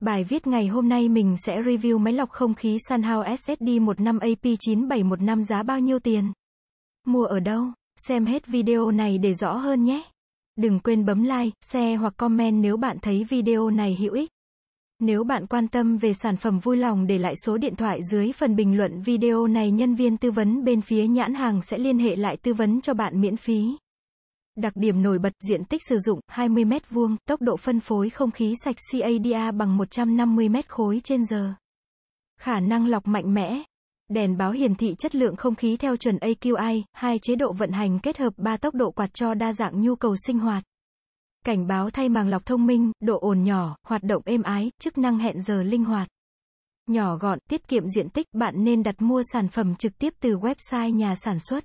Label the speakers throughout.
Speaker 1: Bài viết ngày hôm nay mình sẽ review máy lọc không khí Sanhao SSD 15 AP9715 giá bao nhiêu tiền. Mua ở đâu? Xem hết video này để rõ hơn nhé. Đừng quên bấm like, share hoặc comment nếu bạn thấy video này hữu ích. Nếu bạn quan tâm về sản phẩm vui lòng để lại số điện thoại dưới phần bình luận video này nhân viên tư vấn bên phía nhãn hàng sẽ liên hệ lại tư vấn cho bạn miễn phí. Đặc điểm nổi bật diện tích sử dụng 20 m2, tốc độ phân phối không khí sạch CADA bằng 150 m khối trên giờ. Khả năng lọc mạnh mẽ. Đèn báo hiển thị chất lượng không khí theo chuẩn AQI, hai chế độ vận hành kết hợp 3 tốc độ quạt cho đa dạng nhu cầu sinh hoạt. Cảnh báo thay màng lọc thông minh, độ ồn nhỏ, hoạt động êm ái, chức năng hẹn giờ linh hoạt. Nhỏ gọn, tiết kiệm diện tích, bạn nên đặt mua sản phẩm trực tiếp từ website nhà sản xuất.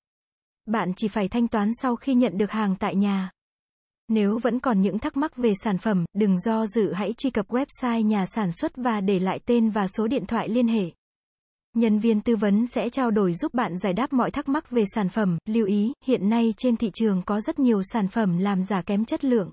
Speaker 1: bạn chỉ phải thanh toán sau khi nhận được hàng tại nhà. Nếu vẫn còn những thắc mắc về sản phẩm, đừng do dự hãy truy cập website nhà sản xuất và để lại tên và số điện thoại liên hệ. Nhân viên tư vấn sẽ trao đổi giúp bạn giải đáp mọi thắc mắc về sản phẩm. Lưu ý, hiện nay trên thị trường có rất nhiều sản phẩm làm giả kém chất lượng.